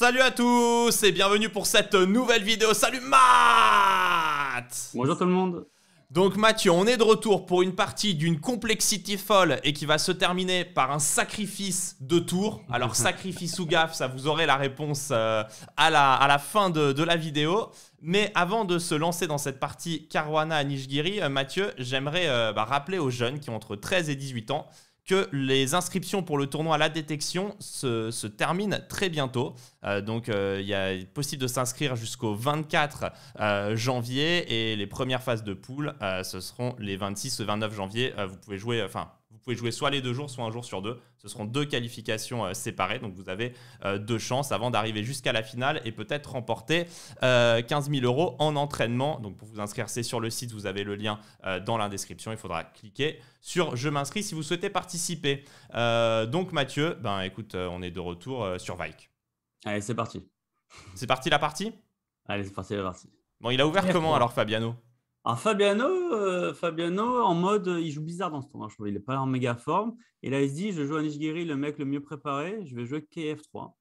Salut à tous et bienvenue pour cette nouvelle vidéo. Salut Matt Bonjour tout le monde donc Mathieu, on est de retour pour une partie d'une complexité folle et qui va se terminer par un sacrifice de tour. Alors sacrifice ou gaffe, ça vous aurez la réponse euh, à, la, à, la, fin de, la vidéo. Mais avant de se lancer dans cette partie Caruana à Nishgiri, euh, Mathieu, j'aimerais euh, bah, rappeler aux jeunes qui ont entre 13 et 18 ans les inscriptions pour le tournoi à la détection se, terminent très bientôt. Euh, donc, euh, il est possible de s'inscrire jusqu'au 24 euh, janvier et les premières phases de poule, ce seront les 26 et 29 janvier. vous pouvez jouer, enfin, vous pouvez jouer soit les deux jours, soit un jour sur deux. Ce seront deux qualifications euh, séparées. Donc vous avez euh, deux chances avant d'arriver jusqu'à la finale et peut-être remporter 15 euh, 000 euros en entraînement. Donc pour vous inscrire, c'est sur le site. Vous avez le lien dans la description. Il faudra cliquer sur Je m'inscris si vous souhaitez participer. donc Mathieu, ben écoute, on est de retour sur Vike. Allez, c'est parti. C'est parti la partie Allez, c'est parti la partie. Bon, il a ouvert comment alors Fabiano alors Fabiano, euh, Fabiano, en mode, euh, il joue bizarre dans ce tournoi, Il n'est pas en méga forme. Et là, il se dit, je joue à Giri le mec le mieux préparé, je vais jouer KF3,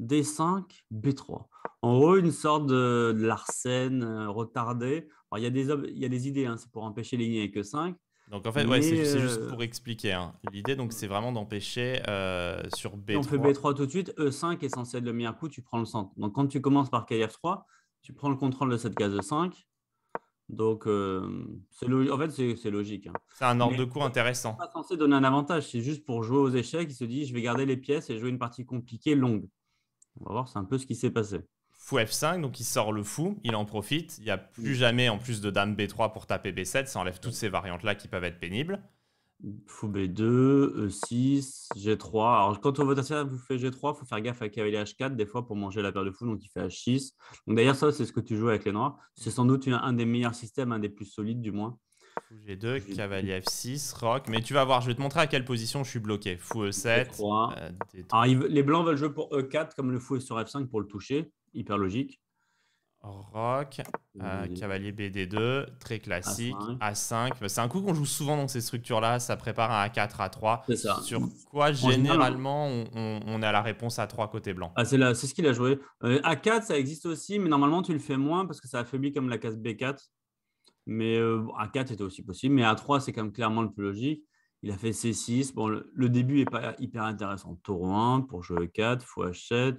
D5, B3. En gros, une sorte de, de retardée euh, retardé. il y a des, il y a des idées, hein. c'est pour empêcher les avec e 5. Donc en fait, ouais, c'est juste pour expliquer. Hein, l'idée, donc, c'est vraiment d'empêcher sur B3. on fait B3 tout de suite, E5 est censé être le meilleur coup, tu prends le centre. Donc quand tu commences par KF3, tu prends le contrôle de cette case e 5 donc, euh, en fait, c'est logique. Hein. C'est un ordre de coup intéressant. C'est pas censé donner un avantage, c'est juste pour jouer aux échecs. Il se dit, je vais garder les pièces et jouer une partie compliquée, longue. On va voir, c'est un peu ce qui s'est passé. Fou F5, donc il sort le fou, il en profite. Il n'y a plus mm. jamais, en plus de dame B3 pour taper B7, ça enlève toutes mm. ces variantes-là qui peuvent être pénibles. Fou B2, E6, G3. Alors, quand on veut faire vous G3, il faut faire gaffe à cavalier H4 des fois pour manger la paire de fou, donc il fait H6. d'ailleurs, ça, c'est ce que tu joues avec les noirs. Mmh. C'est sans doute un des meilleurs systèmes, un des plus solides du moins. Fou G2, cavalier F6, rock Mais tu vas voir, je vais te montrer à quelle position je suis bloqué. Fou E7. Euh, les blancs veulent jouer pour E4, comme le fou est sur F5 pour le toucher. Hyper logique. Rock, euh, cavalier BD2, très classique, A5. C'est un coup qu'on joue souvent dans ces structures-là, ça prépare un A4, A3. Sur quoi généralement on, on, on, a la réponse A3 côté blanc C'est ce qu'il a joué. Euh, A4, ça existe aussi, mais normalement tu le fais moins parce que ça affaiblit comme la case B4. Mais euh, A4 était aussi possible, mais A3 c'est quand même clairement le plus logique. Il a fait C6. Bon, le, début n'est pas hyper intéressant. Tour 1 pour jouer 4, fois 7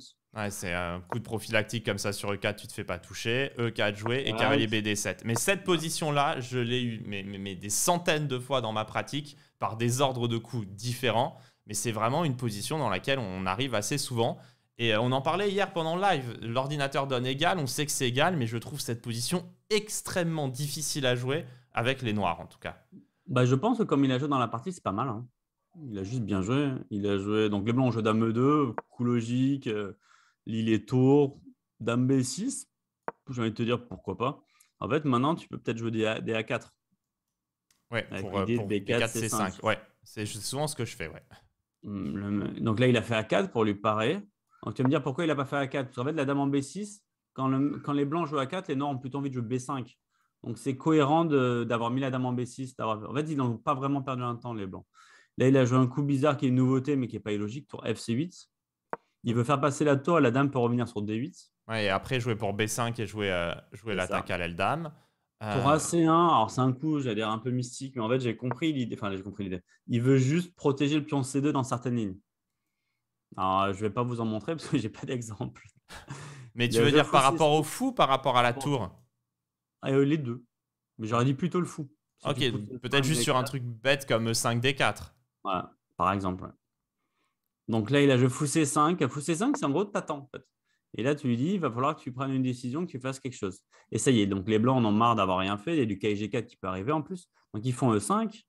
c'est un coup de prophylactique comme ça sur E4, tu te fais pas toucher. E4 joué et cavalier BD7. Mais cette position-là, je l'ai eu mais, des centaines de fois dans ma pratique par des ordres de coups différents. Mais c'est vraiment une position dans laquelle on arrive assez souvent. Et euh, on en parlait hier pendant le live. L'ordinateur donne égal, on sait que c'est égal, mais je trouve cette position extrêmement difficile à jouer avec les noirs en tout cas. Bah, je pense que comme il a joué dans la partie, c'est pas mal. Hein. Il a juste bien joué. Il a joué. Donc les blancs ont joué dame 2 coup logique. Euh, Lille tour Tours, Dame B6, j'ai envie de te dire pourquoi pas. En fait, maintenant, tu peux peut-être jouer des, A, 4 Ouais, pour, 4 euh, C5. Ouais, c'est souvent ce que je fais, ouais. Hmm, donc là, il a fait A4 pour lui parer. Donc tu vas me dire pourquoi il n'a pas fait A4 Parce qu'en fait, la dame en B6, quand, les blancs jouent A4, les noirs ont plutôt envie de jouer B5. Donc c'est cohérent d'avoir mis la dame en B6. En fait, ils n'ont pas vraiment perdu un temps, les blancs. Là, il a joué un coup bizarre qui est une nouveauté, mais qui n'est pas illogique, pour FC8. Il veut faire passer la tour la dame pour revenir sur D8. Ouais, et après jouer pour B5 et jouer, euh, l'attaque à l'aile dame. Pour euh, ac 1 alors c'est un coup, j'allais dire un peu mystique, mais en fait j'ai compris l'idée. Enfin, j'ai compris l'idée. Il veut juste protéger le pion C2 dans certaines lignes. Alors, je vais pas vous en montrer parce que j'ai pas d'exemple. Mais tu veux dire par rapport au fou, par rapport à la tour ah, euh, Les deux. Mais j'aurais dit plutôt le fou. Ok, peut-être juste sur un truc bête comme 5D4. Voilà, par exemple. Donc là, il a joué fou c 5. Fou c 5, c'est en gros, de En fait. Et là, tu lui dis, il va falloir que tu prennes une décision, que tu fasses quelque chose. Et ça y est, donc les blancs en ont marre d'avoir rien fait. Il y a du KG4 qui peut arriver en plus. Donc ils font E5.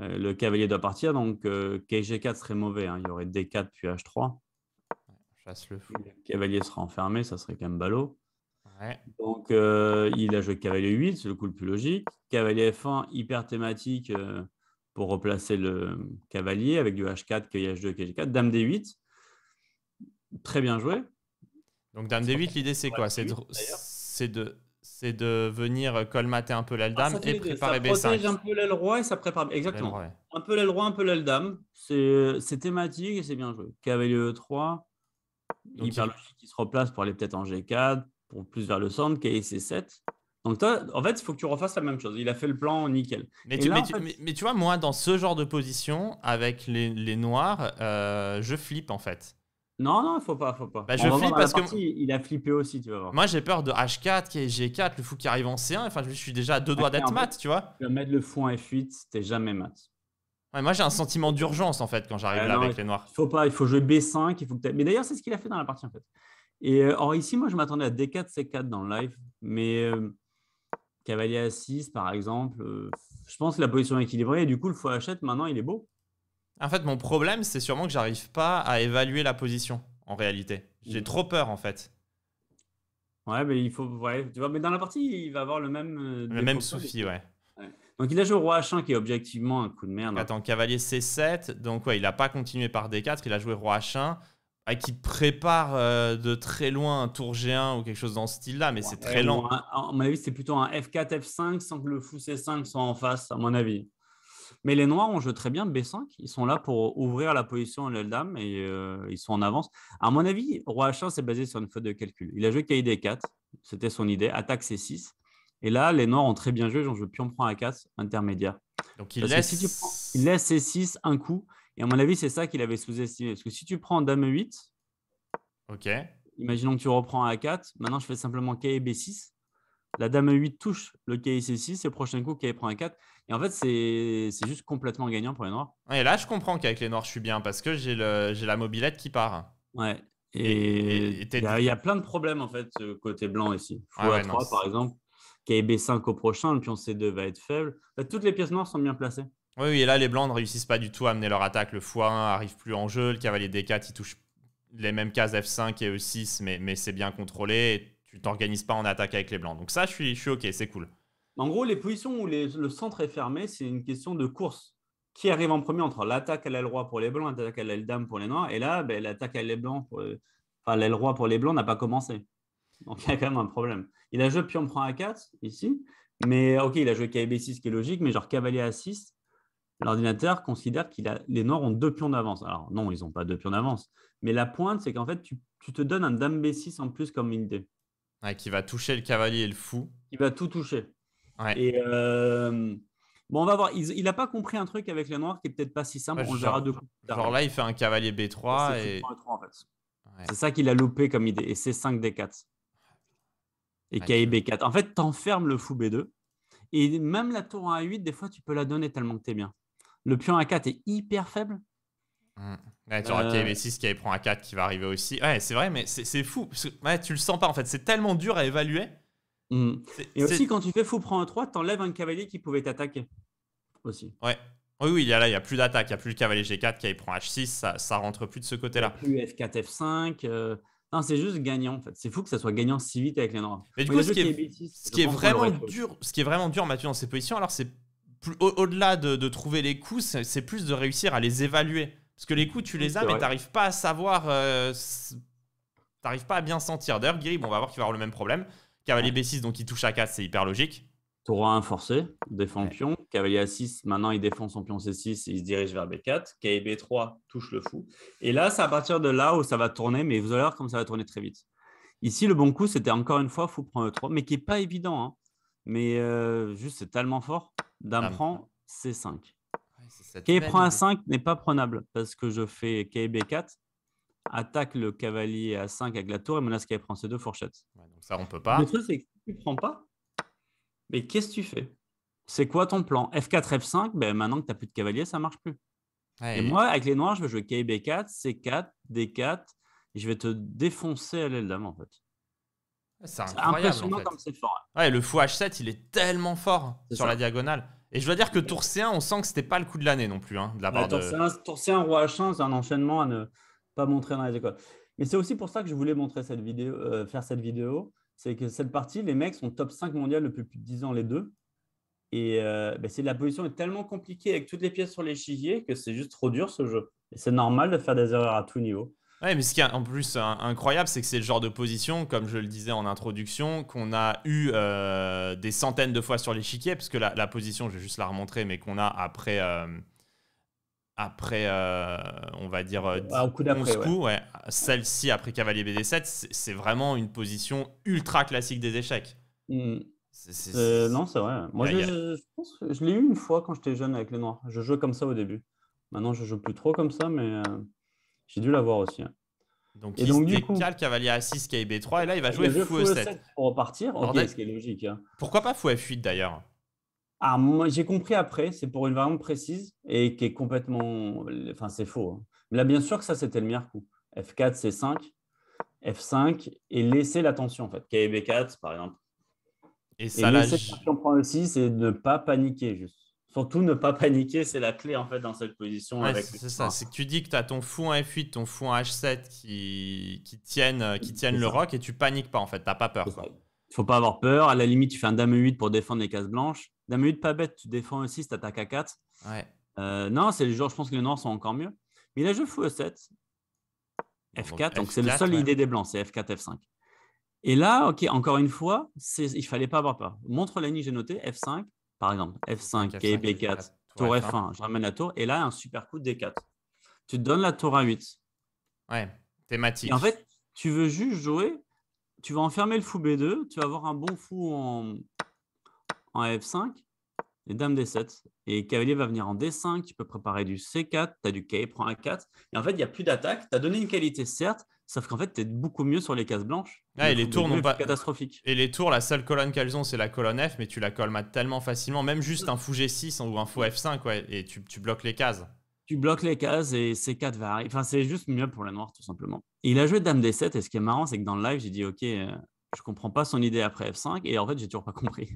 Euh, le cavalier doit partir, donc euh, KG4 serait mauvais. Hein. Il y aurait D4 puis H3. Chasse le cavalier sera enfermé, ça serait quand même ballot. Donc euh, il a joué cavalier 8, c'est le coup le plus logique. Cavalier F1, hyper thématique pour replacer le cavalier avec du H4, kh H2, et 4 Dame D8, très bien joué. Donc Dame D8, l'idée c'est quoi C'est de, c'est de venir colmater un peu l'aile ah, dame et préparer B5. Ça protège un peu l'aile roi et ça prépare. Exactement. Un peu l'aile roi, un peu l'aile dame. C'est euh, thématique et c'est bien joué. Cavalier E3, qui il... se replace pour aller peut-être en G4, pour plus vers le centre. kc e C7 en fait, il faut que tu refasses la même chose. Il a fait le plan nickel. Mais, tu, mais, tu, vois, moi, dans ce genre de position, avec les, noirs, euh, je flippe en fait. Non, non, faut pas, faut pas. Bah, je flippe parce que. Il a flippé aussi, tu vas Moi, j'ai peur de H4, G4, le fou qui arrive en C1. Enfin, je suis déjà à deux doigts d'être mat, tu vois. Tu vas mettre le fou en F8, t'es jamais mat. moi, j'ai un sentiment d'urgence en fait quand j'arrive ah là avec les noirs. Il Faut pas, il faut jouer B5. Il faut mais d'ailleurs, c'est ce qu'il a fait dans la partie en fait. Et euh, or, ici, moi, je m'attendais à D4, C4 dans le live, mais. Euh, cavalier à 6, par exemple. Euh, je pense que la position est équilibrée et du coup, le h achète, maintenant, il est beau. En fait, mon problème, c'est sûrement que j'arrive pas à évaluer la position, en réalité. J'ai mmh. trop peur, en fait. Ouais, mais il faut. Ouais, tu vois, mais dans la partie, il va avoir le même. Euh, le même souci, ouais. Donc il a joué au roi H1 qui est objectivement un coup de merde. Hein. Attends, cavalier C7, donc ouais, il a pas continué par D4, il a joué roi H1 qui prépare euh, de très loin un tour G1 ou quelque chose dans ce style-là, mais c'est très lent. à mon avis, c'est plutôt un F4, F5 sans que le fou C5 soit en face, à mon avis. Mais les Noirs, ont joué très bien B5. Ils sont là pour ouvrir la position à l'Eldam et euh, ils sont en avance. À mon avis, Roi H1 s'est basé sur une faute de calcul. Il a joué kd 4 c'était son idée, attaque C6. Et là, les Noirs ont très bien joué, ils ont joué pion prend A4, intermédiaire. Donc il il laisse C6 un coup et à mon avis, c'est ça qu'il avait sous-estimé. Parce que si tu prends Dame 8, ok. imaginons que tu reprends A4, maintenant je fais simplement K B6. La Dame 8 touche le K C6, et le prochain coup, K prend A4. Et en fait, c'est juste complètement gagnant pour les noirs. Et là, je comprends qu'avec les noirs, je suis bien parce que j'ai la mobilette qui part. Ouais. Et il y, a plein de problèmes en fait euh, côté blanc ici. Fou A3 par exemple, b 5 au prochain, le pion C2 va être faible. Bah, toutes les pièces noires sont bien placées. Oui, et là, les blancs ne réussissent pas du tout à amener leur attaque. Le x1 arrive plus en jeu. Le cavalier d4, il touche les mêmes cases F5 et E6, mais, c'est bien contrôlé. Et tu t'organises pas en attaque avec les blancs. Donc ça, je suis, OK, c'est cool. En gros, les positions où le centre est fermé, c'est une question de course. Qui arrive en premier entre l'attaque à l'aile roi pour les blancs, l'attaque à l'aile dame pour les noirs, et là, ben, l'attaque à l'aile pour, euh, roi pour les blancs n'a pas commencé. Donc il y a quand même un problème. Il a joué pion prend A4 ici, mais ok, il a joué KB6 qui est logique, mais genre cavalier A6, l'ordinateur considère qu'il a les noirs ont deux pions d'avance. Alors non, ils n'ont pas deux pions d'avance. Mais la pointe, c'est qu'en fait, tu, te donnes un dame B6 en plus comme idée. qui va toucher le cavalier et le fou. Il va tout toucher. Et euh, bon, on va voir. Il n'a pas compris un truc avec les noirs qui est peut-être pas si simple. on verra là, il fait un cavalier B3 C'est ça qu'il a loupé comme idée. Et c'est 5 D4. Et kb B4. En fait, tu enfermes le fou B2. Et même la tour a 8, des fois, tu peux la donner tellement que tu es bien. Le pion a 4 est hyper faible. tu hmm. auras euh... KV6 qui prend à 4 qui va arriver aussi. Ouais, c'est vrai, mais c'est fou. tu le sens pas en fait. C'est tellement dur à évaluer. Hmm. Et aussi, quand tu fais fou prend a 3, t'enlèves un cavalier qui pouvait t'attaquer. Aussi. Ouais. Oui, oui, il y a là, il n'y a plus d'attaque. Il n'y a plus le cavalier G4 qui prend H6. Ça, rentre plus de ce côté-là. Plus F4, F5. Euh, non, c'est juste gagnant en fait. C'est fou que ça soit gagnant si vite avec les normes. Mais du coup, ce qui, est, vraiment dur, ce qui est vraiment dur, Mathieu, dans ces positions, alors c'est au-delà de, trouver les coups c'est plus de réussir à les évaluer. Parce que les coups tu les as, mais n'arrives pas à savoir, tu euh, t'arrives pas à bien sentir. D'ailleurs, Guiri, on va voir qu'il va avoir le même problème. Cavalier B6, donc il touche à 4, c'est hyper logique. Tour 1 forcé, défend le pion. Cavalier A6, maintenant il défend son pion C6 et il se dirige vers B4. kb B3 touche le fou. Et là, c'est à partir de là où ça va tourner, mais vous allez voir comme ça va tourner très vite. Ici, le bon coup, c'était encore une fois fou prend E3, mais qui n'est pas évident. Hein. Mais euh, juste, c'est tellement fort. Dame ah prend C5. qui prend A5 n'est pas prenable parce que je fais kb 4 attaque le cavalier A5 avec la tour et menace qui prend C2 fourchette. donc ça, on peut pas. Le truc, c'est que tu prends pas, mais qu'est-ce que tu fais C'est quoi ton plan F4, F5, ben maintenant que tu n'as plus de cavalier, ça marche plus. et, moi, avec les noirs, je vais jouer kb 4 C4, D4, et je vais te défoncer à l'aile d'âme en fait. C'est impressionnant comme c'est fort. Ouais, le fou H7, il est tellement fort sur la diagonale. Et je dois dire que tour C1, on sent que c'était pas le coup de l'année non plus. Hein, de la bah, part Roi H1, c'est un enchaînement à ne pas montrer dans les écoles. Mais c'est aussi pour ça que je voulais montrer cette vidéo, euh, faire cette vidéo. C'est que cette partie, les mecs sont top 5 mondial depuis plus de 10 ans, les deux. Et euh, bah, la position est tellement compliquée avec toutes les pièces sur l'échiquier que c'est juste trop dur ce jeu. Et c'est normal de faire des erreurs à tout niveau. Ouais, mais ce qui est en plus euh, incroyable, c'est que c'est le genre de position, comme je le disais en introduction, qu'on a eu euh, des centaines de fois sur l'échiquier, parce que la, position, je vais juste la remontrer, mais qu'on a après, euh, après on va dire, 11 bah, coups, celle-ci après cavalier BD7, c'est vraiment une position ultra classique des échecs. Hmm. non, c'est vrai. Moi, je, je l'ai eu une fois quand j'étais jeune avec les noirs. Je jouais comme ça au début. Maintenant, je joue plus trop comme ça, mais... J'ai dû l'avoir aussi. Hein. Donc, il donc, cavalier a 6, kb 3, et là, il va jouer fou, e 7 pour repartir, ce qui est logique. Hein. Pourquoi pas fou f8 d'ailleurs ah, moi, j'ai compris après, c'est pour une variante précise et qui est complètement. Enfin, c'est faux. Hein. Mais Là, bien sûr que ça, c'était le meilleur coup. F4, C5, F5, et laisser la tension, en fait. kb 4 par exemple. Et, ça, et laisser la prend prendre le 6 ne pas paniquer, juste. Surtout ne pas paniquer, c'est la clé en fait dans cette position. Ouais, c'est ça, c'est que tu dis que tu as ton fou en F8, ton fou en H7 qui, tiennent, euh, qui tiennent le rock et tu paniques pas en fait, t'as pas peur. Il faut pas avoir peur, à la limite tu fais un dame 8 pour défendre les cases blanches. Dame 8 pas bête, tu défends aussi. 6 attaques à 4. Euh, non, c'est le jour, je pense que les noirs sont encore mieux. Mais là, je fou E7, F4, donc c'est le seul idée des blancs, c'est F4, F5. Et là, ok, encore une fois, il fallait pas avoir peur. Montre la j'ai noté, F5, par exemple, F5, Kb4, 4 tour F1, je ramène la tour, et là, un super coup de D4. Tu te donnes la tour A8. Ouais, thématique. en fait, tu veux juste jouer, tu vas enfermer le fou B2, tu vas avoir un bon fou en, F5, les dames D7. Et cavalier va venir en D5, tu peux préparer du C4, tu as du K prend A4. Et en fait, il n'y a plus d'attaque. Tu as donné une qualité, certes, Sauf qu'en fait, tu es beaucoup mieux sur les cases blanches. Ah, et les tours n'ont pas. Catastrophique. Et les tours, la seule colonne qu'elles ont, c'est la colonne F, mais tu la colmates tellement facilement. Même juste un fou G6 ou un fou F5, et tu, bloques les cases. Tu bloques les cases et C4 va arriver. Enfin, c'est juste mieux pour la noire, tout simplement. il a joué Dame D7, et ce qui est marrant, c'est que dans le live, j'ai dit, OK, je euh, je comprends pas son idée après F5, et en fait, j'ai toujours pas compris.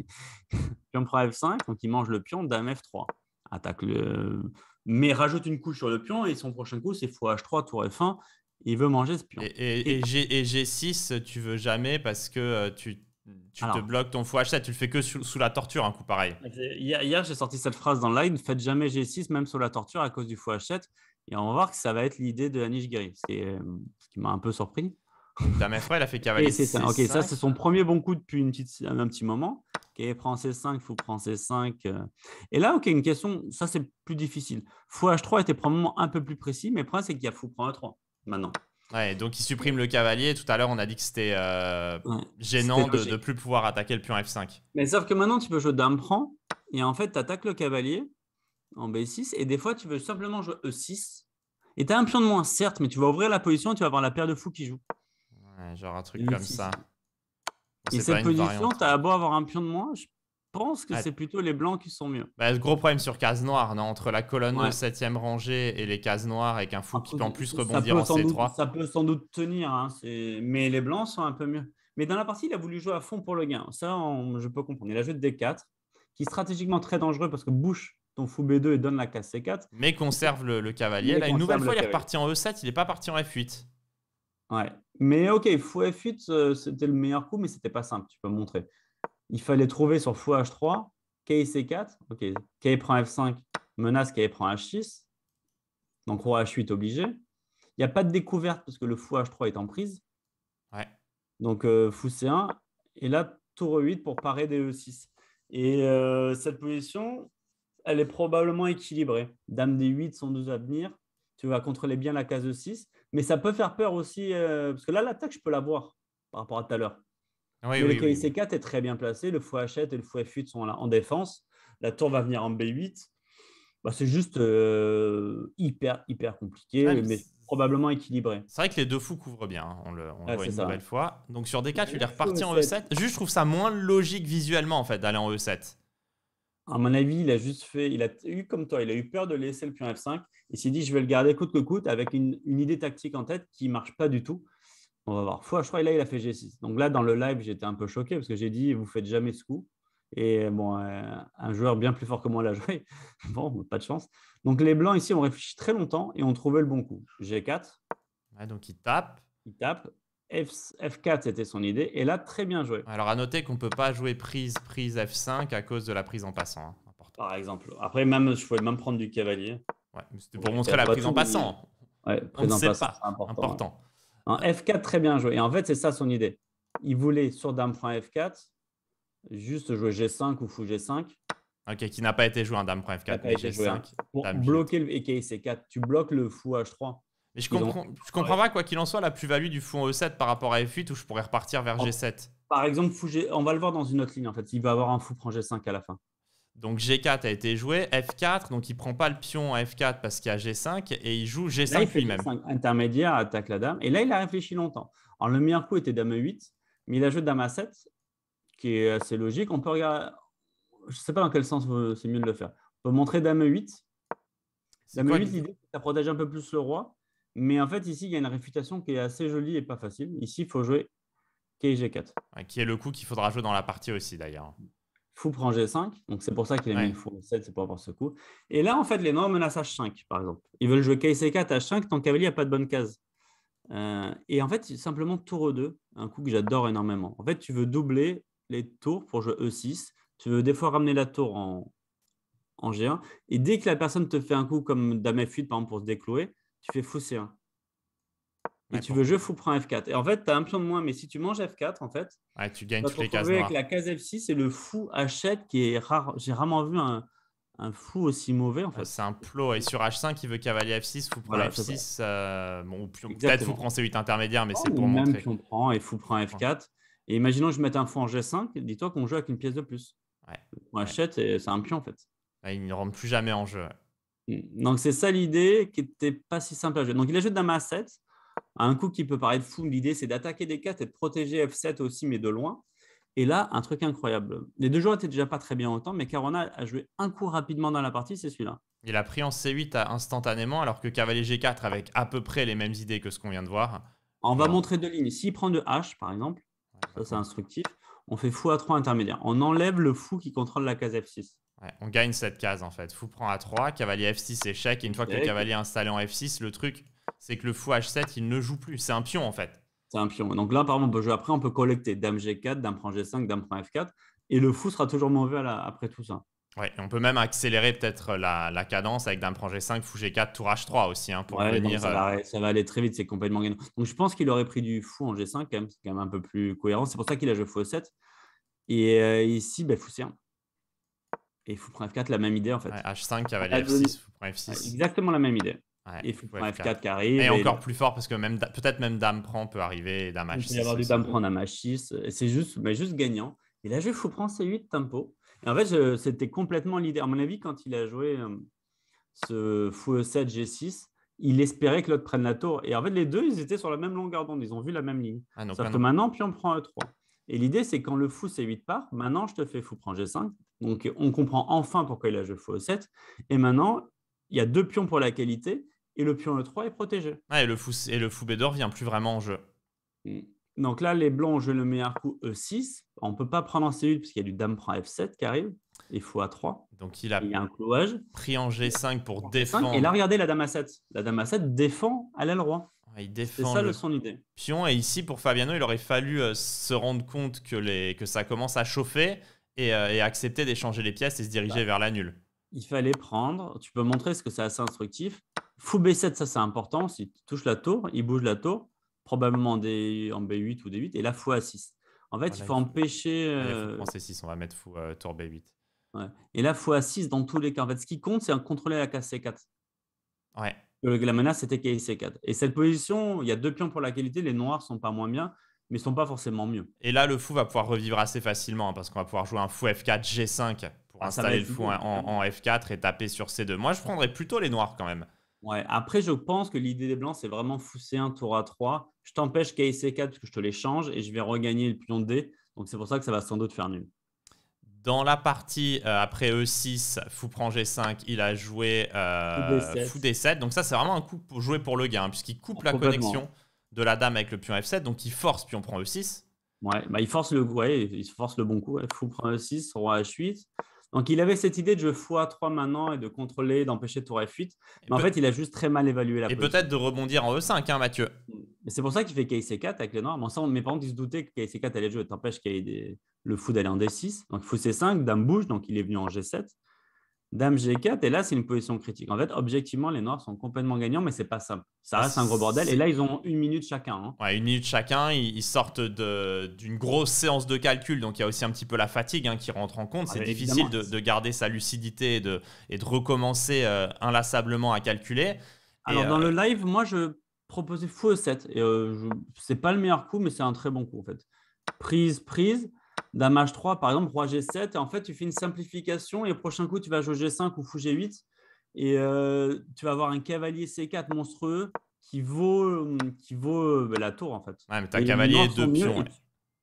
pion prend F5, donc il mange le pion, Dame F3. Attaque le mais rajoute une couche sur le pion et son prochain coup c'est fou h 3 tour f1 il veut manger ce pion. Et, G, 6 tu veux jamais parce que euh, tu, te bloques ton fou H7, tu le fais que sous, la torture, un coup pareil. Hier, j'ai sorti cette phrase dans le live faites jamais G6, même sous la torture, à cause du fou H7. Et on va voir que ça va être l'idée de Anish Giri, c'est euh, ce qui m'a un peu surpris. Ta mère fois elle a fait cavalier. c'est Ok, ça c'est son premier bon coup depuis une petite, un petit moment. Ok, prend C5, fou prend C5. Euh. Et là, ok, une question, ça c'est plus difficile. Fou H3 était probablement un peu plus précis, mais le problème c'est qu'il y a fou prend a e 3 maintenant. Ouais, donc il supprime le cavalier. Tout à l'heure, on a dit que c'était euh, gênant de ne plus pouvoir attaquer le pion F5. Mais sauf que maintenant, tu peux jouer d'un prend et en fait, tu attaques le cavalier en B6 et des fois, tu veux simplement jouer E6. Et tu as un pion de moins, certes, mais tu vas ouvrir la position et tu vas avoir la paire de fous qui joue. genre un truc comme ça. Et cette position, tu as beau avoir un pion de moins, je pense que c'est plutôt les blancs qui sont mieux. Bah, gros problème sur case noire, entre la colonne de septième rangée et les cases noires, avec un fou qui peut en plus rebondir en C3. ça peut sans doute tenir, hein, mais les blancs sont un peu mieux. Mais dans la partie, il a voulu jouer à fond pour le gain. Ça, je peux comprendre. Il a joué D4, qui est stratégiquement très dangereux parce que bouche ton fou B2 et donne la case C4. Mais conserve le, cavalier. Là, une nouvelle fois, il est reparti en E7, il n'est pas parti en F8. Ouais. Mais ok, fou F8, euh, c'était le meilleur coup, mais c'était pas simple, tu peux montrer il fallait trouver sur fou h 3 K C4, ok, K prend F5, menace K prend H6, donc roi H8 obligé. Il n'y a pas de découverte parce que le fou H3 est en prise. Ouais. Donc euh, fou C1, et là tour E8 pour parer des E6. Et euh, cette position, elle est probablement équilibrée. Dame D8, son deux à venir, tu vas contrôler bien la case E6, mais ça peut faire peur aussi, euh, parce que là l'attaque, je peux la par rapport à tout à l'heure. Ah le 4 e est très bien placé, le fou H7 et le fouet F8 sont en défense, la tour va venir en B8. Bah, c'est juste euh, hyper, hyper compliqué, mais, probablement équilibré. C'est vrai que les deux fous couvrent bien, hein. on le, voit une nouvelle fois. Donc sur D4, tu les reparti en E7. E juste, je trouve ça moins logique visuellement en fait d'aller en E7. À mon avis, il a juste fait, il a eu comme toi, il a eu peur de laisser le pion F5. Il s'est dit, je vais le garder coûte que coûte avec une, une idée tactique en tête qui ne marche pas du tout. On va voir. Fois, je crois que là, il a fait G6. Donc là, dans le live, j'étais un peu choqué parce que j'ai dit, vous faites jamais ce coup. Et bon, euh, un joueur bien plus fort que moi l'a joué. bon, pas de chance. Donc les blancs ici, ont réfléchi très longtemps et ont trouvé le bon coup. G4. donc il tape. Il tape. F, 4 c'était son idée. Et là, très bien joué. Alors à noter qu'on ne peut pas jouer prise, prise F5 à cause de la prise en passant. Hein. Par exemple. Après, même, je pouvais même prendre du cavalier. c'était pour montrer la prise en passant. Ouais, prise en passant, c'est important. Hein un F4, très bien joué. Et en fait, c'est ça son idée. Il voulait sur dame prend F4, juste jouer G5 ou fou G5. Ok, qui n'a pas été joué en hein, dame F4, mais G5. Hein. Pour bloquer le et C4, tu bloques le fou H3. Mais je comprends, je pas, quoi qu'il en soit, la plus-value du fou en E7 par rapport à F8 où je pourrais repartir vers G7. Par exemple, fou G... on va le voir dans une autre ligne en fait. Il va avoir un fou prend G5 à la fin. Donc G4 a été joué, F4, donc il prend pas le pion à F4 parce qu'il y a G5 et il joue G5 lui-même. Intermédiaire, attaque la dame. Et là, il a réfléchi longtemps. Alors le meilleur coup était dame 8 mais il a joué dame A7, qui est assez logique. On peut regarder, je sais pas dans quel sens c'est mieux de le faire. On peut montrer dame 8 Dame E8, l'idée, ça protège un peu plus le roi. Mais en fait, ici, il y a une réfutation qui est assez jolie et pas facile. Ici, il faut jouer Kg4. Qui est le coup qu'il faudra jouer dans la partie aussi, d'ailleurs fou prend G5, donc c'est pour ça qu'il a mis fou 7, c'est pour avoir ce coup. Et là, en fait, les Noirs menacent H5, par exemple. Ils veulent jouer KC4, H5, tant cavalier n'a pas de bonne case. Euh, et en fait, simplement tour E2, un coup que j'adore énormément. En fait, tu veux doubler les tours pour jouer E6, tu veux des fois ramener la tour en, en G1, et dès que la personne te fait un coup comme Dame F8, par exemple, pour se déclouer, tu fais fou C1. Et tu veux je fou prend F4. Et en fait, tu as un pion de moins, mais si tu manges F4, en fait, tu gagnes toutes les cases. Avec la case F6, c'est le fou h qui est rare. J'ai rarement vu un, un, fou aussi mauvais. En fait. C'est un plot. Et sur H5, il veut cavalier F6, fou prend F6. Euh, bon, Peut-être fou prend C8 intermédiaire, mais oh, c'est pour même Pion prend et fou prend F4. Et imaginons que je mette un fou en G5, dis-toi qu'on joue avec une pièce de plus. On achète, et c'est un pion en fait. il ne rentre plus jamais en jeu. Mm. Donc c'est ça l'idée qui n'était pas si simple à jouer. Donc il ajoute dame A7 un coup qui peut paraître fou, l'idée c'est d'attaquer des 4 et de protéger F7 aussi, mais de loin. Et là, un truc incroyable. Les deux joueurs étaient déjà pas très bien autant, mais Carona a joué un coup rapidement dans la partie, c'est celui-là. Il a pris en C8 instantanément, alors que cavalier G4 avec à peu près les mêmes idées que ce qu'on vient de voir. On va montrer deux lignes. S'il prend de H, par exemple, ça c'est instructif, on fait fou à 3 intermédiaire. On enlève le fou qui contrôle la case F6. on gagne cette case en fait. Fou prend A3, cavalier F6 échec. Et une fois que le cavalier est installé en F6, le truc c'est que le fou H7, il ne joue plus. C'est un pion, en fait. C'est un pion. Donc là, par exemple, après, on peut collecter dame G4, dame prend G5, dame prend F4, et le fou sera toujours mauvais après tout ça. Ouais, on peut même accélérer peut-être euh, la, cadence avec Dame prend G5, Fou G4, Tour H3 aussi hein, pour ouais, euh, ça, va, aller très vite, c'est complètement gagnant. Donc je pense qu'il aurait pris du Fou en G5 quand même, c'est quand même un peu plus cohérent. C'est pour ça qu'il a joué Fou 7 Et euh, ici, ben, Fou C1. Et Fou prend F4, la même idée en fait. H5 cavalier F6, Fou prend F6. exactement la même idée et F4, f qui arrive. Et, encore plus fort parce que même peut-être même Dame prend peut arriver Dame H6. Il peut y avoir du Dame prend Dame H6. C'est juste, mais juste gagnant. Il a joué fou prend C8 tempo. Et en fait, c'était complètement l'idée. À mon avis, quand il a joué euh, ce fou E7 G6, il espérait que l'autre prenne la tour. Et en fait, les deux, ils étaient sur la même longueur d'onde. Ils ont vu la même ligne. Ah, Sauf que maintenant, Pion prend E3. Et l'idée, c'est quand le fou C8 part, maintenant, je te fais fou prend G5. Donc, on comprend enfin pourquoi il a joué fou E7. Et maintenant, il y a deux pions pour la qualité et le pion E3 est protégé. Ah, et le fou, et le fou vient plus vraiment en jeu. Mm. Donc là, les blancs ont joué le meilleur coup E6. On peut pas prendre en C8 parce qu'il y a du dame prend F7 qui arrive. Et fou A3. Donc il a, un cloage. pris en G5 pour défendre. Et là, regardez la dame A7. La dame A7 défend à l'aile roi. Il défend ça, le, son idée. pion. Et ici, pour Fabiano, il aurait fallu euh, se rendre compte que, les, que ça commence à chauffer et, euh, accepter d'échanger les pièces et se diriger bah, vers la nulle. Il fallait prendre. Tu peux montrer ce que c'est assez instructif. Fou B7, ça c'est important. S'il touche la tour, il bouge la tour, probablement des, en B8 ou D8, et la fou A6. En fait, ah, il faut empêcher. Euh... sait si 6, on va mettre fou, euh, tour B8. Et la fou A6 dans tous les cas. En ce qui compte, c'est contrôler la case C4. Ouais. La menace, c'était c 4 Et cette position, il y a deux pions pour la qualité. Les noirs sont pas moins bien, mais sont pas forcément mieux. Et là, le fou va pouvoir revivre assez facilement hein, parce qu'on va pouvoir jouer un fou F4 G5 pour ah, installer le fou en, en, F4 et taper sur C2. Moi, je prendrais plutôt les noirs quand même. Ouais. Après, je pense que l'idée des blancs, c'est vraiment fousser un tour à 3. Je t'empêche KC4 parce que je te les change, et je vais regagner le pion D. Donc, c'est pour ça que ça va sans doute faire nul. Dans la partie euh, après E6, fou prend G5, il a joué euh, fou, D7. Donc, ça, c'est vraiment un coup pour joué pour le gain hein, puisqu'il coupe la connexion de la dame avec le pion F7. Donc, il force puis on prend E6. Ouais, bah, il, force le, ouais, il force le bon coup. Fou prend E6, roi H8. Donc, il avait cette idée de jeu x3 maintenant et de contrôler, d'empêcher tour F8. Mais en fait, il a juste très mal évalué la Et peut-être de rebondir en E5, hein, Mathieu. C'est pour ça qu'il fait KC4 avec les Noirs. Mais ça, mes parents, ils se doutaient que KC4 allait jouer. T'empêches qu'il le fou d'aller en D6. Donc, fou C5, dame bouge. Donc, il est venu en G7. Dame G4, et là, c'est une position critique. En fait, objectivement, les Noirs sont complètement gagnants, mais c'est pas simple. Ça reste un gros bordel. Et là, ils ont une minute chacun. Hein. une minute chacun. Ils sortent d'une grosse séance de calcul, donc il y a aussi un petit peu la fatigue hein, qui rentre en compte. Ah, c'est difficile de, de, garder sa lucidité et de, et de recommencer euh, inlassablement à calculer. Alors, dans euh, le live, moi, je proposais fou 7. Et n'est euh, c'est pas le meilleur coup, mais c'est un très bon coup, en fait. Prise, prise. Dame h 3, par exemple, roi G7, et en fait, tu fais une simplification, et le prochain coup, tu vas jouer G5 ou fou G8, et euh, tu vas avoir un cavalier C4 monstrueux qui vaut, qui vaut euh, la tour, en fait. Ouais, mais t'as cavalier un deux pions.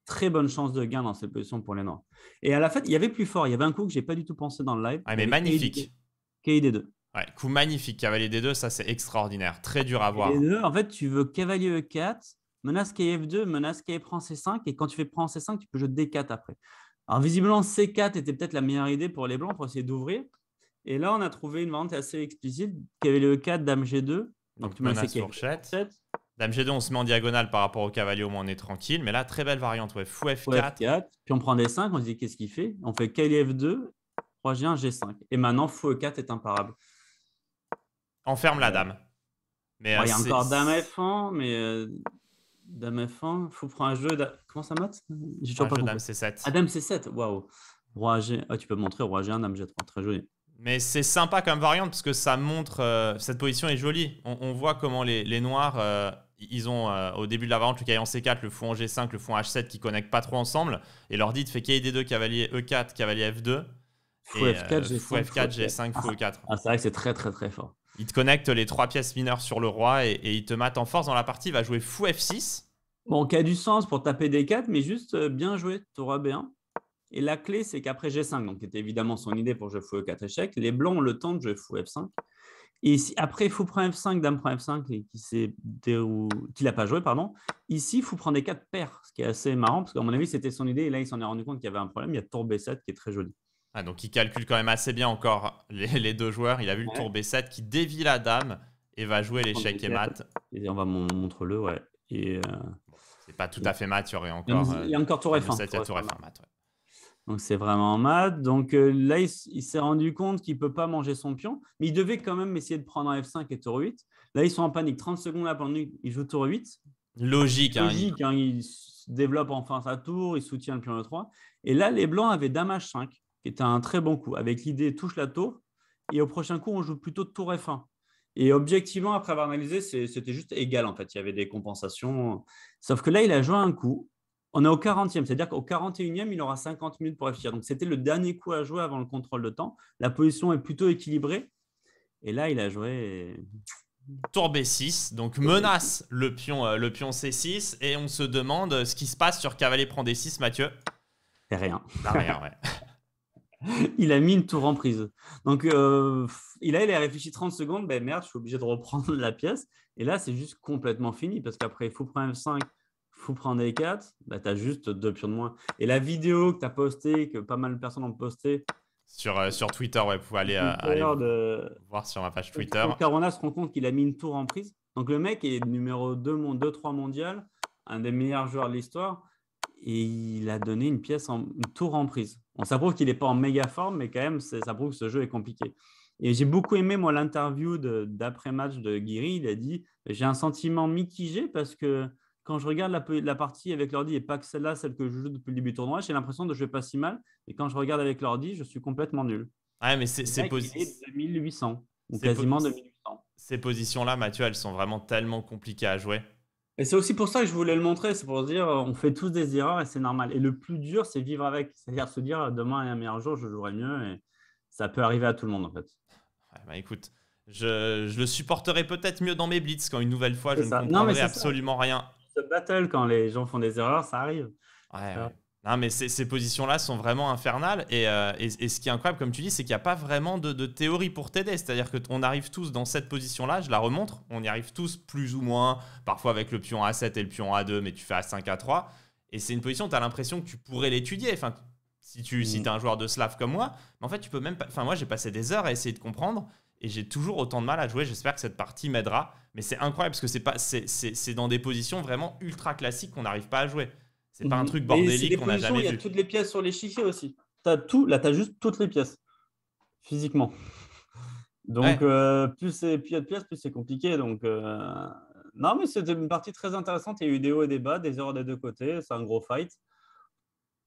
Très bonne chance de gain dans cette position pour les Noirs. Et à la fin, il y avait plus fort. Il y avait un coup que j'ai pas du tout pensé dans le live. Ah mais magnifique. Cavalier D2. Ouais, coup magnifique. Cavalier D2, ça c'est extraordinaire. Très dur à voir. 2 en fait, tu veux cavalier E4 Menace qui est F2, menace qui prend C5, et quand tu fais prend C5, tu peux jouer D4 après. Alors visiblement, C4 était peut-être la meilleure idée pour les blancs pour essayer d'ouvrir. Et là, on a trouvé une variante assez explicite qui avait le 4 Dame G2. Donc, Donc menace fourchette. Dame G2, on se met en diagonale par rapport au cavalier, au moins on est tranquille. Mais là, très belle variante, ouais. Fou F4. Puis on prend D5, on se dit qu'est-ce qu'il fait On fait cavalier F2, 3 G1, G5. Et maintenant, fou E4 est imparable. Enferme la dame. Euh, il y a encore dame F1, mais euh, Dame F1, faut prendre un jeu. Comment ça mate J'ai toujours un jeu Dame C7. Ah, C7, waouh. Roi G. Ah, tu peux me montrer Roi G1, Dame G3, très joli. Mais c'est sympa comme variante parce que ça montre. Euh, cette position est jolie. On, voit comment les, les Noirs, euh, ils ont euh, au début de la variante le en C4, le fou en G5, le fou en H7 qui connectent pas trop ensemble. Et leur dit fait kd D2, cavalier E4, cavalier F2. Fou F4, G5, f fou E4. E e ah, c'est vrai que c'est très très très fort il te connecte les trois pièces mineures sur le roi et, il te mate en force dans la partie. Il va jouer fou F6. Bon, qui a du sens pour taper D4, mais juste euh, bien joué, tour B1. Et la clé, c'est qu'après G5, donc qui était évidemment son idée pour jouer fou E4 échec, les blancs ont le temps de jouer fou F5. Et ici, après fou prend F5, dame prend F5, et qui dérou... qu'il n'a pas joué, pardon. Ici, fou prend D4 paire, ce qui est assez marrant, parce qu'à mon avis, c'était son idée, et là, il s'en est rendu compte qu'il y avait un problème. Il y a tour B7 qui est très joli. Ah, donc il calcule quand même assez bien encore les, deux joueurs. Il a vu le tour B7 qui dévie la dame et va jouer l'échec et mat. on va montrer le, ouais. Et euh, C'est pas tout à fait mat, il y aurait encore. Euh, il y a encore tour F1. f Donc c'est vraiment mat. Donc euh, là, il, s'est rendu compte qu'il ne peut pas manger son pion, mais il devait quand même essayer de prendre un F5 et tour 8. Là, ils sont en panique. 30 secondes là pendant il joue tour 8. Logique. Logique, hein, il... Hein, il développe enfin sa tour, il soutient le pion E3. Et là, les blancs avaient Dame H5 qui était un très bon coup, avec l'idée touche la tour, et au prochain coup, on joue plutôt tour F1. Et objectivement, après avoir analysé, c'était juste égal en fait. Il y avait des compensations. Sauf que là, il a joué un coup. On est au 40e, c'est-à-dire qu'au 41e, il aura 50 minutes pour réfléchir. Donc c'était le dernier coup à jouer avant le contrôle de temps. La position est plutôt équilibrée. Et là, il a joué. Tour B6, donc menace le pion, euh, le pion C6. Et on se demande ce qui se passe sur cavalier prend D6, Mathieu. Et rien. c'est rien, ouais. il a mis une tour en prise. Donc, euh, il a, il a réfléchi 30 secondes, ben merde, je suis obligé de reprendre la pièce. Et là, c'est juste complètement fini parce qu'après, il faut prendre F5, il faut prendre les 4 ben, tu as juste deux pions de moins. Et la vidéo que tu as postée, que pas mal de personnes ont postée, sur, euh, Twitter, ouais, vous pouvez aller, euh, voir sur ma page Twitter. a se rend compte qu'il a mis une tour en prise. Donc le mec est numéro 2-3 mondial, un des meilleurs joueurs de l'histoire, et il a donné une pièce en une tour en prise. Bon, ça prouve qu'il n'est pas en méga forme, mais quand même, ça prouve que ce jeu est compliqué. Et j'ai beaucoup aimé, moi, l'interview d'après-match de, Guiri. Il a dit J'ai un sentiment mitigé parce que quand je regarde la, partie avec l'ordi et pas que celle-là, celle que je joue depuis le début du tournoi, j'ai l'impression de jouer pas si mal. Et quand je regarde avec l'ordi, je suis complètement nul. mais c'est quasiment Ces positions-là, Mathieu, elles sont vraiment tellement compliquées à jouer. Et c'est aussi pour ça que je voulais le montrer, c'est pour dire on fait tous des erreurs et c'est normal. Et le plus dur, c'est vivre avec, c'est-à-dire se dire demain est un meilleur jour, je jouerai mieux et ça peut arriver à tout le monde en fait. Ouais, bah écoute, je, le supporterai peut-être mieux dans mes blitz quand une nouvelle fois je ne comprendrai non, mais absolument ça. rien. Ce battle quand les gens font des erreurs, ça arrive. Ouais, ouais. Non, mais ces, positions-là sont vraiment infernales. Euh, et, et, ce qui est incroyable, comme tu dis, c'est qu'il n'y a pas vraiment de, théorie pour t'aider. C'est-à-dire qu'on arrive tous dans cette position-là, je la remontre, on y arrive tous plus ou moins, parfois avec le pion A7 et le pion A2, mais tu fais A5, A3. Et c'est une position, tu as l'impression que tu pourrais l'étudier. Enfin, si tu si mm. es un joueur de slav comme moi, mais en fait, tu peux même pas. Enfin, moi, j'ai passé des heures à essayer de comprendre et j'ai toujours autant de mal à jouer. J'espère que cette partie m'aidera. Mais c'est incroyable parce que c'est dans des positions vraiment ultra classiques qu'on n'arrive pas à jouer. C'est pas un truc bordélique qu'on n'a jamais Il y a toutes les pièces sur les chiffres aussi. As tout, là, tu as juste toutes les pièces, physiquement. Donc, euh, plus c'est plus il y a de pièces, plus c'est compliqué. Donc, euh, Non, mais c'était une partie très intéressante. Il y a eu des hauts et des bas, des erreurs des deux côtés. C'est un gros fight.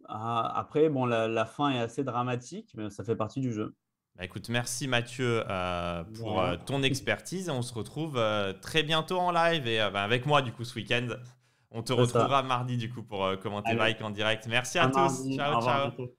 Ah, après, bon, la, fin est assez dramatique, mais ça fait partie du jeu. Bah, écoute, merci Mathieu euh, pour ton expertise. On se retrouve très bientôt en live et bah, avec moi du coup ce week-end. On te retrouvera mardi du coup pour euh, commenter Mike en direct. Merci à, tous. Ciao, ciao.